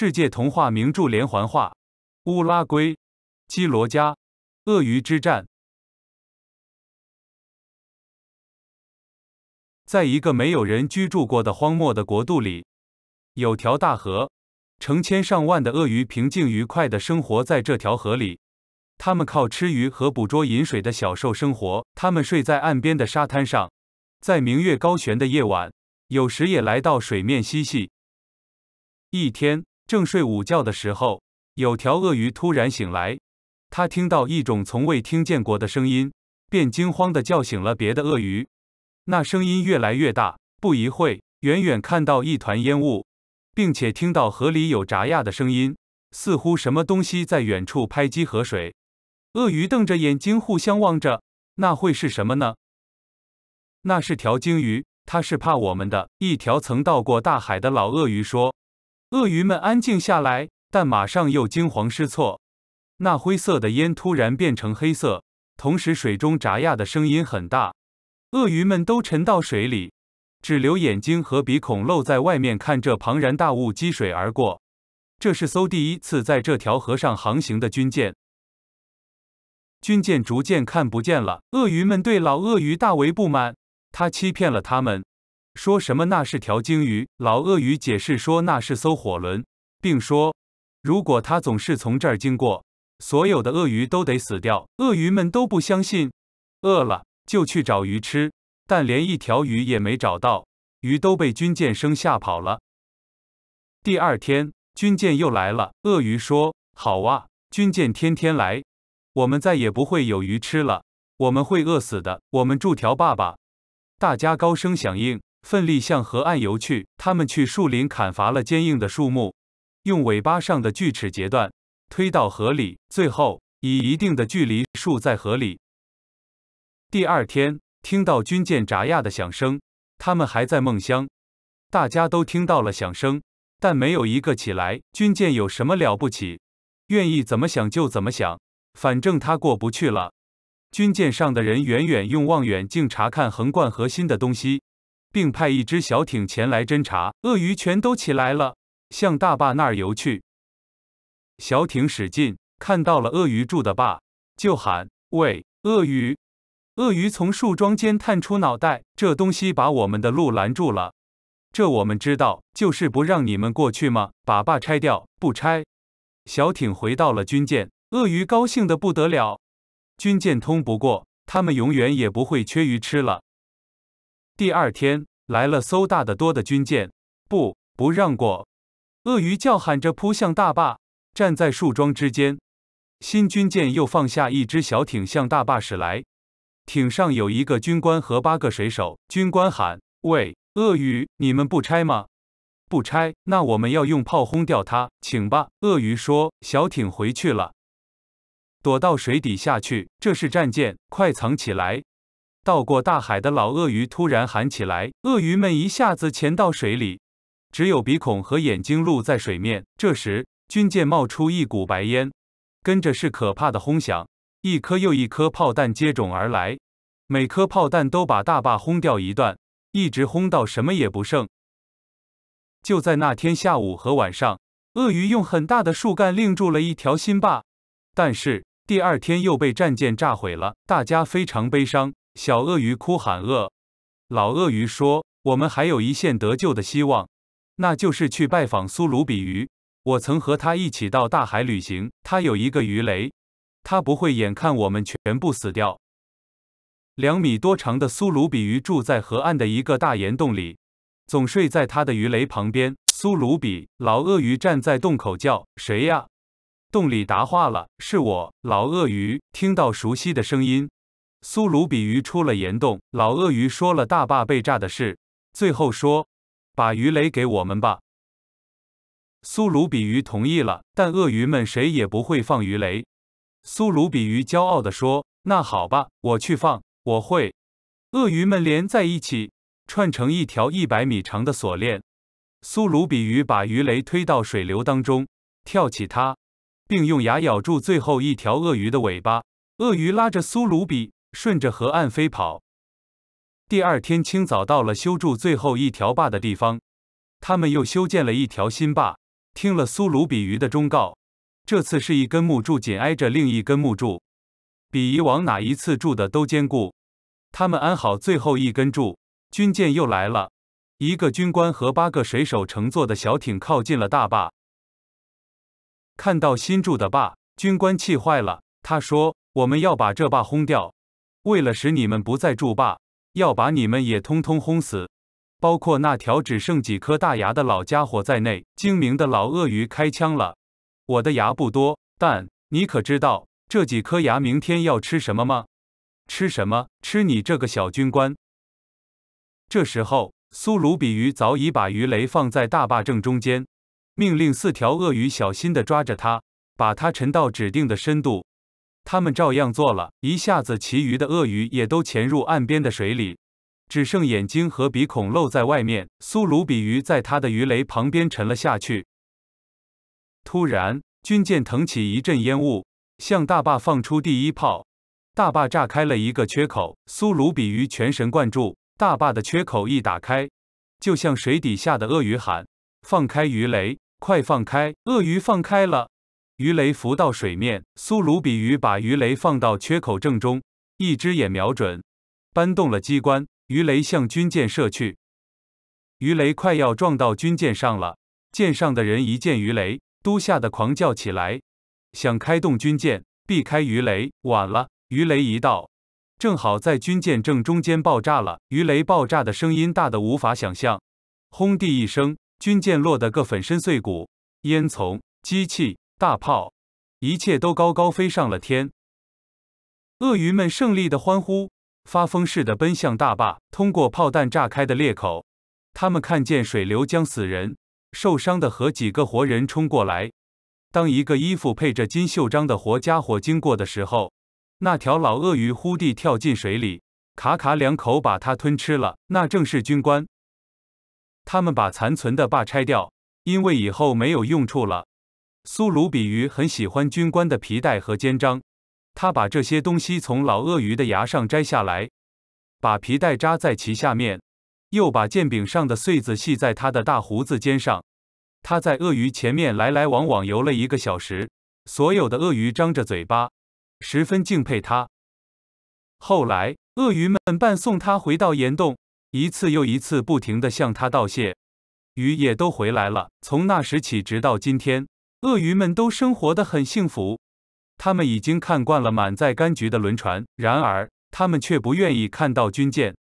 世界童话名著连环画，《乌拉圭·基罗加·鳄鱼之战》。在一个没有人居住过的荒漠的国度里，有条大河，成千上万的鳄鱼平静愉快的生活在这条河里。它们靠吃鱼和捕捉饮水的小兽生活。它们睡在岸边的沙滩上，在明月高悬的夜晚，有时也来到水面嬉戏。一天。正睡午觉的时候，有条鳄鱼突然醒来，它听到一种从未听见过的声音，便惊慌地叫醒了别的鳄鱼。那声音越来越大，不一会，远远看到一团烟雾，并且听到河里有炸药的声音，似乎什么东西在远处拍击河水。鳄鱼瞪着眼睛互相望着，那会是什么呢？那是条鲸鱼，它是怕我们的。一条曾到过大海的老鳄鱼说。鳄鱼们安静下来，但马上又惊慌失措。那灰色的烟突然变成黑色，同时水中炸压的声音很大。鳄鱼们都沉到水里，只留眼睛和鼻孔露在外面，看这庞然大物积水而过。这是艘第一次在这条河上航行的军舰。军舰逐渐看不见了。鳄鱼们对老鳄鱼大为不满，他欺骗了他们。说什么那是条鲸鱼？老鳄鱼解释说那是艘火轮，并说如果他总是从这儿经过，所有的鳄鱼都得死掉。鳄鱼们都不相信，饿了就去找鱼吃，但连一条鱼也没找到，鱼都被军舰声吓跑了。第二天，军舰又来了，鳄鱼说：“好哇，军舰天天来，我们再也不会有鱼吃了，我们会饿死的。我们祝条爸爸。”大家高声响应。奋力向河岸游去。他们去树林砍伐了坚硬的树木，用尾巴上的锯齿截断，推到河里，最后以一定的距离竖在河里。第二天，听到军舰炸压的响声，他们还在梦乡。大家都听到了响声，但没有一个起来。军舰有什么了不起？愿意怎么想就怎么想，反正他过不去了。军舰上的人远远用望远镜查看横贯核心的东西。并派一只小艇前来侦查，鳄鱼全都起来了，向大坝那儿游去。小艇使劲，看到了鳄鱼住的坝，就喊：“喂，鳄鱼！”鳄鱼从树桩间探出脑袋：“这东西把我们的路拦住了。”“这我们知道，就是不让你们过去吗？”“把坝拆掉，不拆。”小艇回到了军舰，鳄鱼高兴得不得了。军舰通不过，他们永远也不会缺鱼吃了。第二天来了艘大得多的军舰，不不让过。鳄鱼叫喊着扑向大坝，站在树桩之间。新军舰又放下一只小艇向大坝驶来，艇上有一个军官和八个水手。军官喊：“喂，鳄鱼，你们不拆吗？不拆，那我们要用炮轰掉它，请吧。”鳄鱼说：“小艇回去了，躲到水底下去。这是战舰，快藏起来。”到过大海的老鳄鱼突然喊起来，鳄鱼们一下子潜到水里，只有鼻孔和眼睛露在水面。这时军舰冒出一股白烟，跟着是可怕的轰响，一颗又一颗炮弹接踵而来，每颗炮弹都把大坝轰掉一段，一直轰到什么也不剩。就在那天下午和晚上，鳄鱼用很大的树干另筑了一条新坝，但是第二天又被战舰炸毁了，大家非常悲伤。小鳄鱼哭喊：“饿！”老鳄鱼说：“我们还有一线得救的希望，那就是去拜访苏鲁比鱼。我曾和他一起到大海旅行，他有一个鱼雷，他不会眼看我们全部死掉。”两米多长的苏鲁比鱼住在河岸的一个大岩洞里，总睡在他的鱼雷旁边。苏鲁比，老鳄鱼站在洞口叫：“谁呀？”洞里答话了：“是我。”老鳄鱼听到熟悉的声音。苏鲁比鱼出了岩洞，老鳄鱼说了大坝被炸的事，最后说：“把鱼雷给我们吧。”苏鲁比鱼同意了，但鳄鱼们谁也不会放鱼雷。苏鲁比鱼骄傲地说：“那好吧，我去放，我会。”鳄鱼们连在一起，串成一条一百米长的锁链。苏鲁比鱼把鱼雷推到水流当中，跳起它，并用牙咬住最后一条鳄鱼的尾巴。鳄鱼拉着苏鲁比。顺着河岸飞跑。第二天清早到了，修筑最后一条坝的地方，他们又修建了一条新坝。听了苏鲁比鱼的忠告，这次是一根木柱紧挨着另一根木柱，比以往哪一次筑的都坚固。他们安好最后一根柱，军舰又来了，一个军官和八个水手乘坐的小艇靠近了大坝，看到新筑的坝，军官气坏了，他说：“我们要把这坝轰掉。”为了使你们不再筑坝，要把你们也通通轰死，包括那条只剩几颗大牙的老家伙在内。精明的老鳄鱼开枪了。我的牙不多，但你可知道这几颗牙明天要吃什么吗？吃什么？吃你这个小军官。这时候，苏鲁比鱼早已把鱼雷放在大坝正中间，命令四条鳄鱼小心地抓着它，把它沉到指定的深度。他们照样做了一下子，其余的鳄鱼也都潜入岸边的水里，只剩眼睛和鼻孔露在外面。苏鲁比鱼在它的鱼雷旁边沉了下去。突然，军舰腾起一阵烟雾，向大坝放出第一炮，大坝炸开了一个缺口。苏鲁比鱼全神贯注，大坝的缺口一打开，就向水底下的鳄鱼喊：“放开鱼雷，快放开！”鳄鱼放开了。鱼雷浮到水面，苏鲁比鱼把鱼雷放到缺口正中，一只眼瞄准，扳动了机关，鱼雷向军舰射去。鱼雷快要撞到军舰上了，舰上的人一见鱼雷，都吓得狂叫起来，想开动军舰避开鱼雷。晚了，鱼雷一到，正好在军舰正中间爆炸了。鱼雷爆炸的声音大得无法想象，轰地一声，军舰落得个粉身碎骨，烟囱、机器。大炮，一切都高高飞上了天。鳄鱼们胜利的欢呼，发疯似的奔向大坝。通过炮弹炸开的裂口，他们看见水流将死人、受伤的和几个活人冲过来。当一个衣服配着金袖章的活家伙经过的时候，那条老鳄鱼忽地跳进水里，卡卡两口把它吞吃了。那正是军官。他们把残存的坝拆掉，因为以后没有用处了。苏鲁比鱼很喜欢军官的皮带和肩章，他把这些东西从老鳄鱼的牙上摘下来，把皮带扎在其下面，又把剑柄上的穗子系在他的大胡子肩上。他在鳄鱼前面来来往往游了一个小时，所有的鳄鱼张着嘴巴，十分敬佩他。后来，鳄鱼们伴送他回到岩洞，一次又一次不停地向他道谢。鱼也都回来了。从那时起，直到今天。鳄鱼们都生活的很幸福，他们已经看惯了满载柑橘的轮船，然而他们却不愿意看到军舰。